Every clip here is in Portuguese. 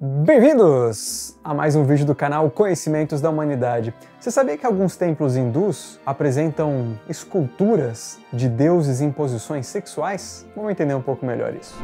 Bem-vindos a mais um vídeo do canal Conhecimentos da Humanidade. Você sabia que alguns templos hindus apresentam esculturas de deuses em posições sexuais? Vamos entender um pouco melhor isso.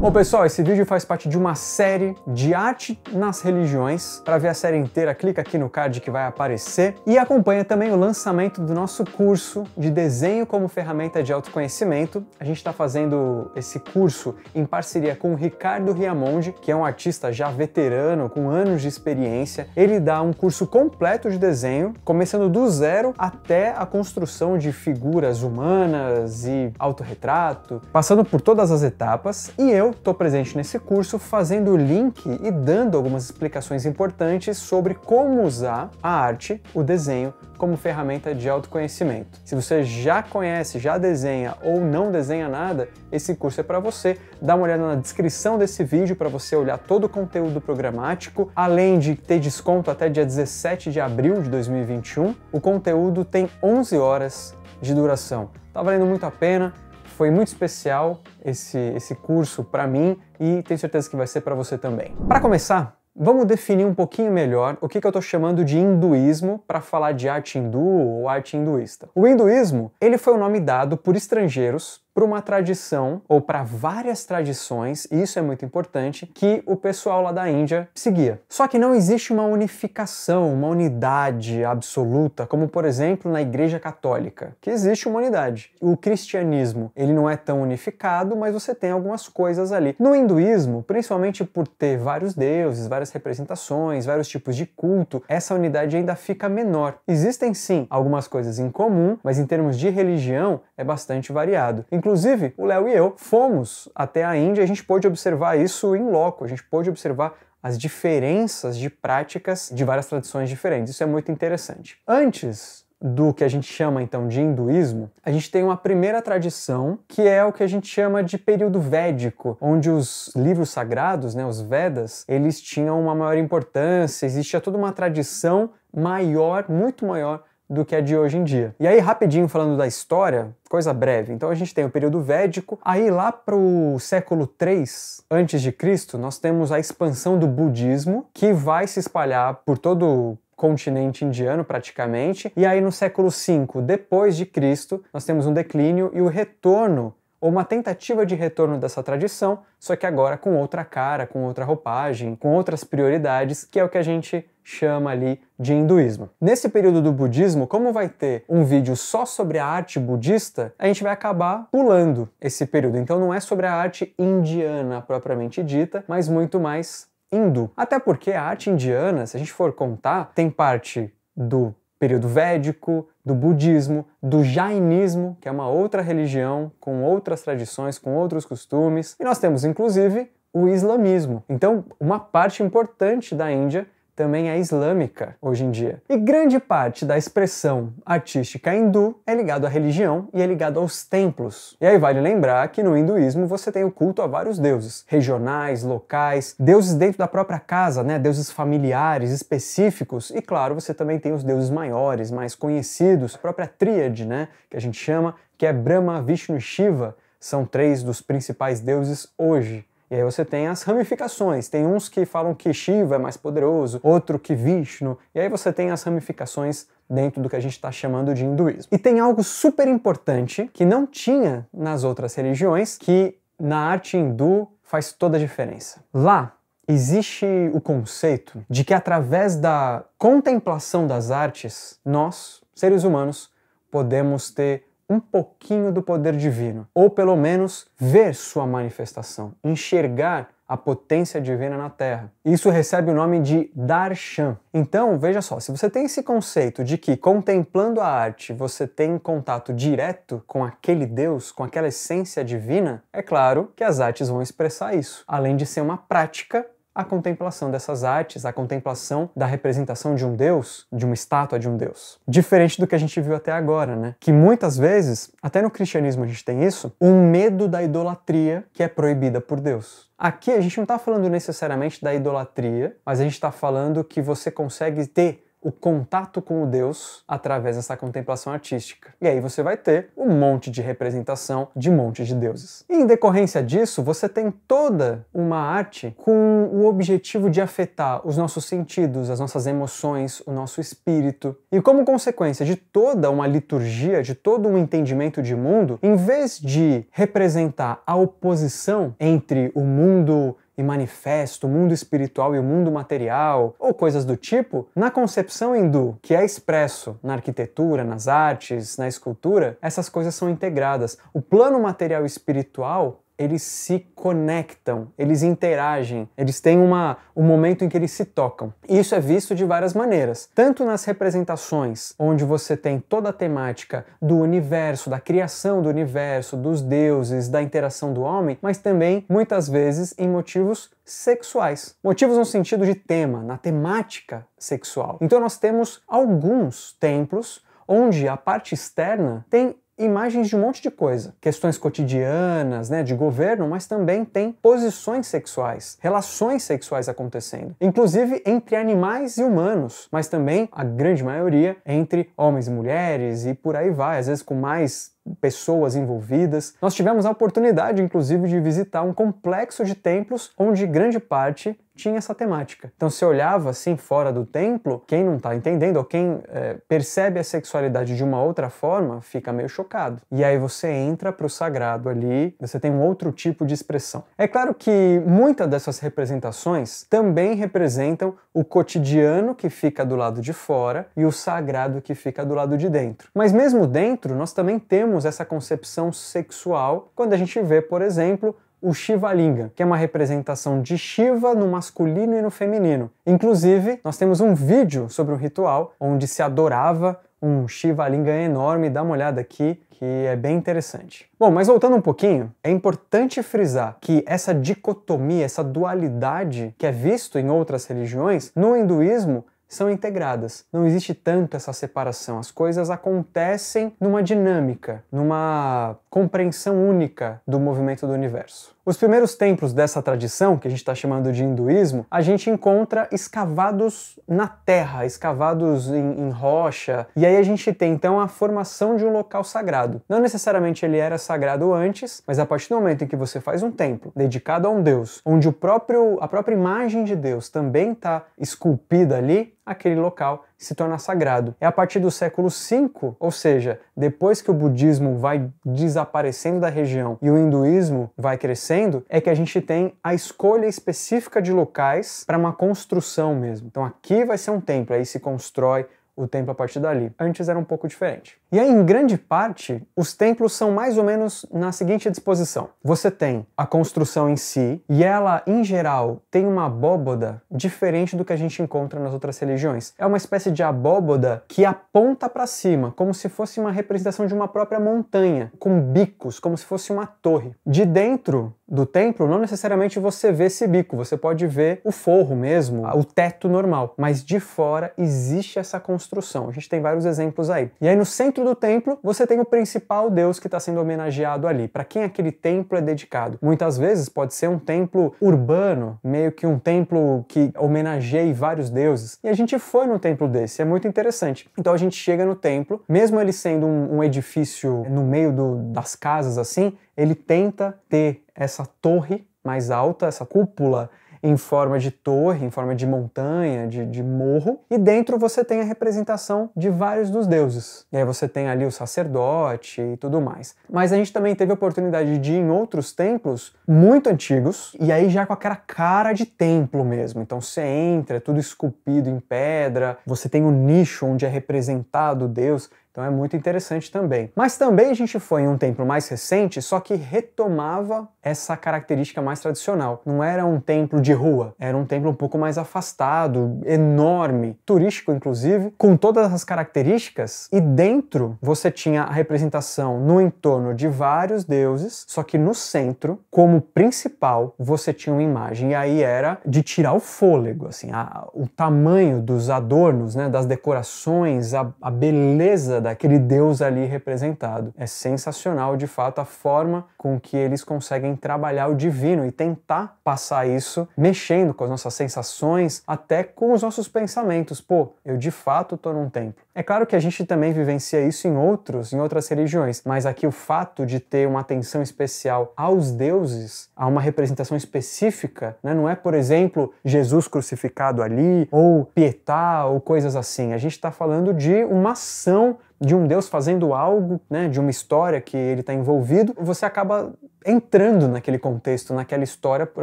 Bom, pessoal, esse vídeo faz parte de uma série de arte nas religiões. Para ver a série inteira, clica aqui no card que vai aparecer e acompanha também o lançamento do nosso curso de desenho como ferramenta de autoconhecimento. A gente está fazendo esse curso em parceria com o Ricardo Riamonde, que é um artista já veterano com anos de experiência. Ele dá um curso completo de desenho, começando do zero até a construção de figuras humanas e autorretrato, passando por todas as etapas. E eu eu estou presente nesse curso fazendo o link e dando algumas explicações importantes sobre como usar a arte, o desenho, como ferramenta de autoconhecimento. Se você já conhece, já desenha ou não desenha nada, esse curso é para você. Dá uma olhada na descrição desse vídeo para você olhar todo o conteúdo programático, além de ter desconto até dia 17 de abril de 2021. O conteúdo tem 11 horas de duração. Tá valendo muito a pena foi muito especial esse, esse curso para mim e tenho certeza que vai ser para você também. Para começar, Vamos definir um pouquinho melhor o que, que eu estou chamando de hinduísmo para falar de arte hindu ou arte hinduísta. O hinduísmo ele foi o um nome dado por estrangeiros para uma tradição ou para várias tradições, e isso é muito importante, que o pessoal lá da Índia seguia. Só que não existe uma unificação, uma unidade absoluta, como por exemplo na Igreja Católica, que existe uma unidade. O cristianismo, ele não é tão unificado, mas você tem algumas coisas ali. No hinduísmo, principalmente por ter vários deuses, várias representações, vários tipos de culto, essa unidade ainda fica menor. Existem sim algumas coisas em comum, mas em termos de religião, é bastante variado. Inclusive, o Léo e eu fomos até a Índia, a gente pôde observar isso em loco, a gente pôde observar as diferenças de práticas de várias tradições diferentes. Isso é muito interessante. Antes do que a gente chama então de hinduísmo, a gente tem uma primeira tradição que é o que a gente chama de período védico, onde os livros sagrados, né, os Vedas, eles tinham uma maior importância, existia toda uma tradição maior, muito maior do que a de hoje em dia. E aí, rapidinho falando da história, coisa breve. Então a gente tem o período védico, aí lá para o século 3 antes de Cristo, nós temos a expansão do budismo, que vai se espalhar por todo o continente indiano praticamente. E aí no século 5 depois de Cristo, nós temos um declínio e o retorno ou uma tentativa de retorno dessa tradição, só que agora com outra cara, com outra roupagem, com outras prioridades, que é o que a gente chama ali de hinduísmo. Nesse período do budismo, como vai ter um vídeo só sobre a arte budista, a gente vai acabar pulando esse período. Então não é sobre a arte indiana propriamente dita, mas muito mais hindu. Até porque a arte indiana, se a gente for contar, tem parte do período védico, do budismo, do jainismo, que é uma outra religião com outras tradições, com outros costumes. E nós temos inclusive o islamismo. Então, uma parte importante da Índia também é islâmica hoje em dia. E grande parte da expressão artística hindu é ligado à religião e é ligado aos templos. E aí vale lembrar que no hinduísmo você tem o culto a vários deuses, regionais, locais, deuses dentro da própria casa, né, deuses familiares específicos e claro, você também tem os deuses maiores, mais conhecidos, a própria tríade, né, que a gente chama, que é Brahma, Vishnu e Shiva, são três dos principais deuses hoje. E aí você tem as ramificações. Tem uns que falam que Shiva é mais poderoso, outro que Vishnu. E aí você tem as ramificações dentro do que a gente está chamando de hinduísmo. E tem algo super importante que não tinha nas outras religiões, que na arte hindu faz toda a diferença. Lá, existe o conceito de que através da contemplação das artes, nós, seres humanos, podemos ter um pouquinho do poder divino, ou pelo menos ver sua manifestação, enxergar a potência divina na Terra. Isso recebe o nome de Darshan. Então, veja só, se você tem esse conceito de que contemplando a arte você tem contato direto com aquele Deus, com aquela essência divina, é claro que as artes vão expressar isso, além de ser uma prática a contemplação dessas artes, a contemplação da representação de um deus, de uma estátua de um deus. Diferente do que a gente viu até agora, né? Que muitas vezes, até no cristianismo a gente tem isso, um medo da idolatria que é proibida por Deus. Aqui a gente não está falando necessariamente da idolatria, mas a gente está falando que você consegue ter o contato com o Deus através dessa contemplação artística. E aí você vai ter um monte de representação de um monte de deuses. E em decorrência disso, você tem toda uma arte com o objetivo de afetar os nossos sentidos, as nossas emoções, o nosso espírito. E como consequência de toda uma liturgia, de todo um entendimento de mundo, em vez de representar a oposição entre o mundo e manifesto, o mundo espiritual e o mundo material, ou coisas do tipo, na concepção hindu, que é expresso na arquitetura, nas artes, na escultura, essas coisas são integradas. O plano material e espiritual eles se conectam, eles interagem, eles têm uma, um momento em que eles se tocam. Isso é visto de várias maneiras, tanto nas representações, onde você tem toda a temática do universo, da criação do universo, dos deuses, da interação do homem, mas também muitas vezes em motivos sexuais. Motivos no sentido de tema, na temática sexual. Então nós temos alguns templos onde a parte externa tem imagens de um monte de coisa. Questões cotidianas, né, de governo, mas também tem posições sexuais, relações sexuais acontecendo, inclusive entre animais e humanos, mas também a grande maioria entre homens e mulheres e por aí vai, às vezes com mais pessoas envolvidas. Nós tivemos a oportunidade, inclusive, de visitar um complexo de templos onde grande parte tinha essa temática. Então, se olhava assim fora do templo, quem não está entendendo ou quem é, percebe a sexualidade de uma outra forma fica meio chocado. E aí você entra para o sagrado ali, você tem um outro tipo de expressão. É claro que muitas dessas representações também representam o cotidiano que fica do lado de fora e o sagrado que fica do lado de dentro. Mas mesmo dentro, nós também temos temos essa concepção sexual quando a gente vê, por exemplo, o Shivalinga, que é uma representação de Shiva no masculino e no feminino. Inclusive, nós temos um vídeo sobre o ritual onde se adorava um Shivalinga enorme, dá uma olhada aqui, que é bem interessante. Bom, mas voltando um pouquinho, é importante frisar que essa dicotomia, essa dualidade que é visto em outras religiões, no hinduísmo são integradas. Não existe tanto essa separação. As coisas acontecem numa dinâmica, numa compreensão única do movimento do universo. Os primeiros templos dessa tradição, que a gente está chamando de hinduísmo, a gente encontra escavados na terra, escavados em, em, rocha, e aí a gente tem então a formação de um local sagrado. Não necessariamente ele era sagrado antes, mas a partir do momento em que você faz um templo dedicado a um deus, onde o próprio, a própria imagem de Deus também está esculpida ali, aquele local se torna sagrado. É a partir do século V, ou seja, depois que o budismo vai desaparecendo da região e o hinduísmo vai crescendo, é que a gente tem a escolha específica de locais para uma construção mesmo. Então aqui vai ser um templo, aí se constrói o templo a partir dali. Antes era um pouco diferente. E aí, em grande parte, os templos são mais ou menos na seguinte disposição: você tem a construção em si, e ela, em geral, tem uma abóboda diferente do que a gente encontra nas outras religiões. É uma espécie de abóboda que aponta para cima, como se fosse uma representação de uma própria montanha, com bicos, como se fosse uma torre. De dentro do templo, não necessariamente você vê esse bico, você pode ver o forro mesmo, o teto normal, mas de fora existe essa construção construção. A gente tem vários exemplos aí. E aí no centro do templo, você tem o principal deus que está sendo homenageado ali. Para quem aquele templo é dedicado? Muitas vezes pode ser um templo urbano, meio que um templo que homenageie vários deuses. E a gente foi num templo desse, é muito interessante. Então a gente chega no templo, mesmo ele sendo um, um edifício no meio do, das casas assim, ele tenta ter essa torre mais alta, essa cúpula em forma de torre, em forma de montanha, de, de morro, e dentro você tem a representação de vários dos deuses. E aí você tem ali o sacerdote e tudo mais. Mas a gente também teve a oportunidade de ir em outros templos muito antigos, e aí já com aquela cara de templo mesmo. Então você entra, é tudo esculpido em pedra, você tem o um nicho onde é representado o Deus. Então é muito interessante também. Mas também a gente foi em um templo mais recente, só que retomava essa característica mais tradicional. Não era um templo de rua, era um templo um pouco mais afastado, enorme, turístico inclusive, com todas as características. E dentro você tinha a representação no entorno de vários deuses, só que no centro, como principal, você tinha uma imagem. E aí era de tirar o fôlego, assim, a, o tamanho dos adornos, né, das decorações, a, a beleza daquele Deus ali representado. É sensacional, de fato, a forma com que eles conseguem trabalhar o divino e tentar passar isso mexendo com as nossas sensações, até com os nossos pensamentos. Pô, eu de fato estou num templo. É claro que a gente também vivencia isso em outros, em outras religiões, mas aqui o fato de ter uma atenção especial aos deuses, a uma representação específica, né? não é, por exemplo, Jesus crucificado ali, ou Pietá, ou coisas assim. A gente está falando de uma ação de um Deus fazendo algo, né, de uma história que ele está envolvido, você acaba entrando naquele contexto, naquela história, por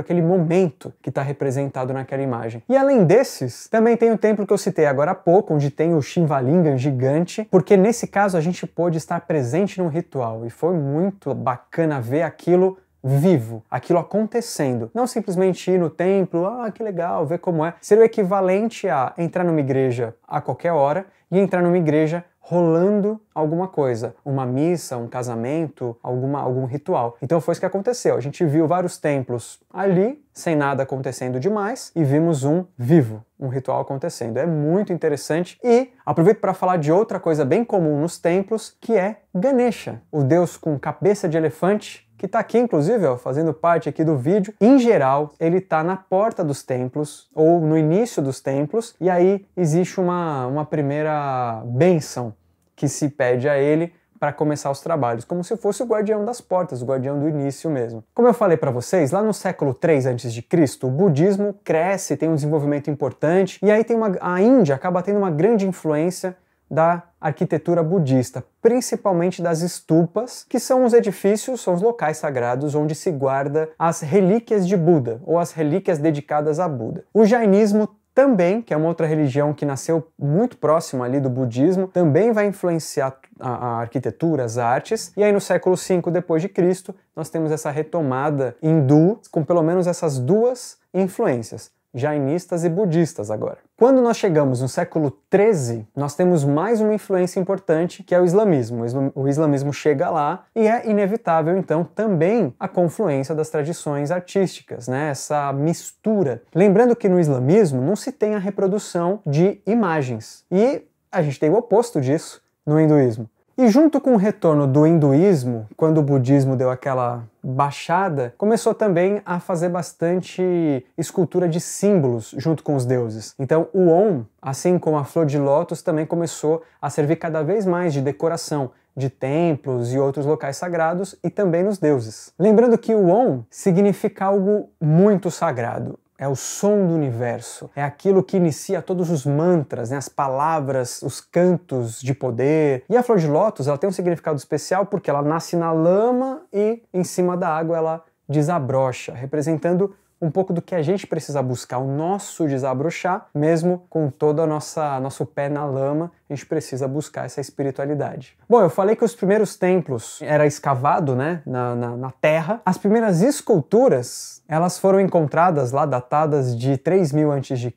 aquele momento que está representado naquela imagem. E além desses, também tem o templo que eu citei agora há pouco, onde tem o Shinvalingam gigante, porque nesse caso a gente pôde estar presente num ritual e foi muito bacana ver aquilo vivo, aquilo acontecendo. Não simplesmente ir no templo, ah, que legal, ver como é. Seria o equivalente a entrar numa igreja a qualquer hora e entrar numa igreja rolando alguma coisa, uma missa, um casamento, alguma, algum ritual. Então foi isso que aconteceu. A gente viu vários templos ali, sem nada acontecendo demais, e vimos um vivo, um ritual acontecendo. É muito interessante e aproveito para falar de outra coisa bem comum nos templos, que é Ganesha, o deus com cabeça de elefante que está aqui, inclusive, ó, fazendo parte aqui do vídeo. Em geral, ele está na porta dos templos ou no início dos templos, e aí existe uma, uma primeira benção que se pede a ele para começar os trabalhos, como se fosse o guardião das portas, o guardião do início mesmo. Como eu falei para vocês, lá no século 3 a.C., o budismo cresce, tem um desenvolvimento importante, e aí tem uma, a Índia acaba tendo uma grande influência da arquitetura budista, principalmente das estupas, que são os edifícios, são os locais sagrados onde se guarda as relíquias de Buda ou as relíquias dedicadas a Buda. O jainismo também, que é uma outra religião que nasceu muito próxima ali do budismo, também vai influenciar a, a arquitetura, as artes. E aí no século V depois de Cristo, nós temos essa retomada hindu com pelo menos essas duas influências, jainistas e budistas agora. Quando nós chegamos no século XIII, nós temos mais uma influência importante que é o islamismo. O islamismo chega lá e é inevitável, então, também a confluência das tradições artísticas, né? essa mistura. Lembrando que no islamismo não se tem a reprodução de imagens e a gente tem o oposto disso no hinduísmo. E junto com o retorno do hinduísmo, quando o budismo deu aquela baixada, começou também a fazer bastante escultura de símbolos junto com os deuses. Então o Om, assim como a flor de lótus, também começou a servir cada vez mais de decoração, de templos e outros locais sagrados e também nos deuses. Lembrando que o Om significa algo muito sagrado, é o som do universo, é aquilo que inicia todos os mantras, né, as palavras, os cantos de poder. E a flor de lótus ela tem um significado especial porque ela nasce na lama e em cima da água ela desabrocha, representando um pouco do que a gente precisa buscar, o nosso desabrochar, mesmo com todo o nosso pé na lama, a gente precisa buscar essa espiritualidade. Bom, eu falei que os primeiros templos era escavado né, na, na, na terra. As primeiras esculturas, elas foram encontradas lá, datadas de 3000 mil a.C.,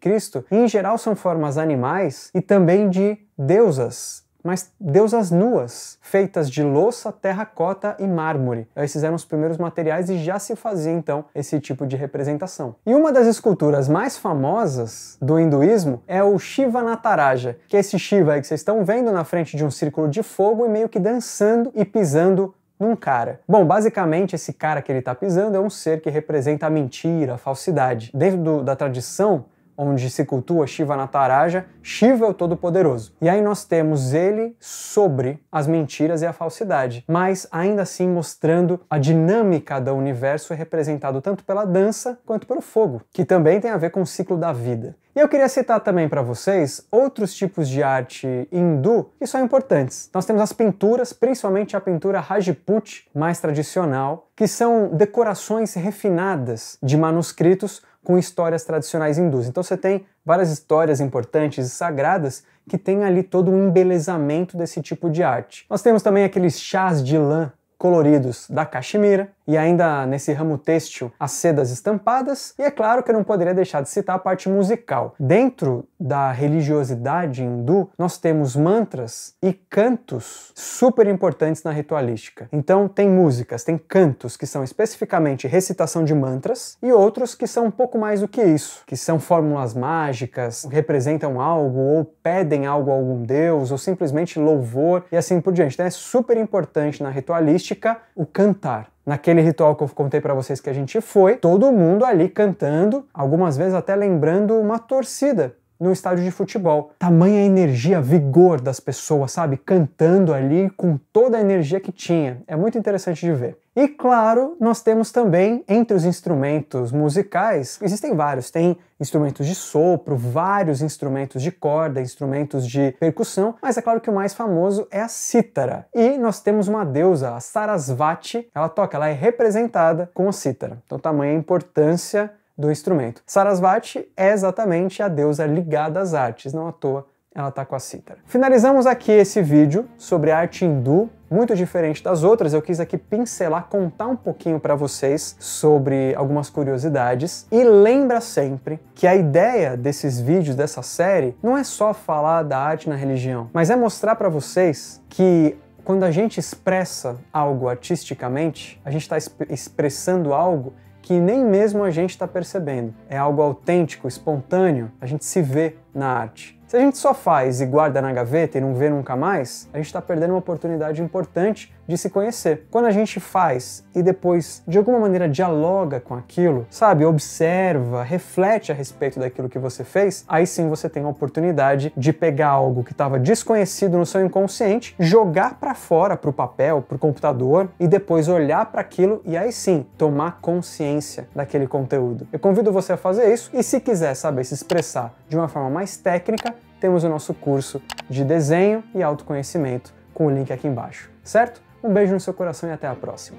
e em geral são formas animais e também de deusas mas deusas nuas, feitas de louça, terracota e mármore. Esses eram os primeiros materiais e já se fazia então esse tipo de representação. E uma das esculturas mais famosas do hinduísmo é o Shiva Nataraja, que é esse Shiva aí que vocês estão vendo na frente de um círculo de fogo e meio que dançando e pisando num cara. Bom, basicamente esse cara que ele está pisando é um ser que representa a mentira, a falsidade. Dentro do, da tradição onde se cultua Shiva na Taraja, Shiva é o Todo-Poderoso. E aí nós temos ele sobre as mentiras e a falsidade, mas ainda assim mostrando a dinâmica do universo é representado tanto pela dança quanto pelo fogo, que também tem a ver com o ciclo da vida. E eu queria citar também para vocês outros tipos de arte hindu que são importantes. Nós temos as pinturas, principalmente a pintura Rajput, mais tradicional, que são decorações refinadas de manuscritos com histórias tradicionais hindus. Então você tem várias histórias importantes e sagradas que tem ali todo um embelezamento desse tipo de arte. Nós temos também aqueles chás de lã coloridos da Caxemira, e ainda nesse ramo têxtil, as sedas estampadas, e é claro que eu não poderia deixar de citar a parte musical. Dentro da religiosidade hindu, nós temos mantras e cantos super importantes na ritualística. Então, tem músicas, tem cantos que são especificamente recitação de mantras e outros que são um pouco mais do que isso, que são fórmulas mágicas, representam algo ou pedem algo a algum deus ou simplesmente louvor e assim por diante. Então, é super importante na ritualística o cantar Naquele ritual que eu contei para vocês que a gente foi, todo mundo ali cantando, algumas vezes até lembrando uma torcida no estádio de futebol. Tamanha energia, vigor das pessoas, sabe? Cantando ali com toda a energia que tinha. É muito interessante de ver. E claro, nós temos também entre os instrumentos musicais, existem vários, tem instrumentos de sopro, vários instrumentos de corda, instrumentos de percussão, mas é claro que o mais famoso é a cítara. E nós temos uma deusa, a Sarasvati, ela toca, ela é representada com a cítara. Então tamanha importância do instrumento. Sarasvati é exatamente a deusa ligada às artes, não à toa ela tá com a cítara. Finalizamos aqui esse vídeo sobre arte hindu, muito diferente das outras, eu quis aqui pincelar, contar um pouquinho para vocês sobre algumas curiosidades e lembra sempre que a ideia desses vídeos dessa série não é só falar da arte na religião, mas é mostrar para vocês que quando a gente expressa algo artisticamente, a gente está exp expressando algo que nem mesmo a gente está percebendo. É algo autêntico, espontâneo, a gente se vê na arte. Se a gente só faz e guarda na gaveta e não vê nunca mais, a gente está perdendo uma oportunidade importante de se conhecer. Quando a gente faz e depois, de alguma maneira, dialoga com aquilo, sabe, observa, reflete a respeito daquilo que você fez, aí sim você tem a oportunidade de pegar algo que estava desconhecido no seu inconsciente, jogar para fora, para o papel, para o computador e depois olhar para aquilo e aí sim tomar consciência daquele conteúdo. Eu convido você a fazer isso e se quiser saber se expressar de uma forma mais técnica, temos o nosso curso de desenho e autoconhecimento com o link aqui embaixo, certo? Um beijo no seu coração e até a próxima.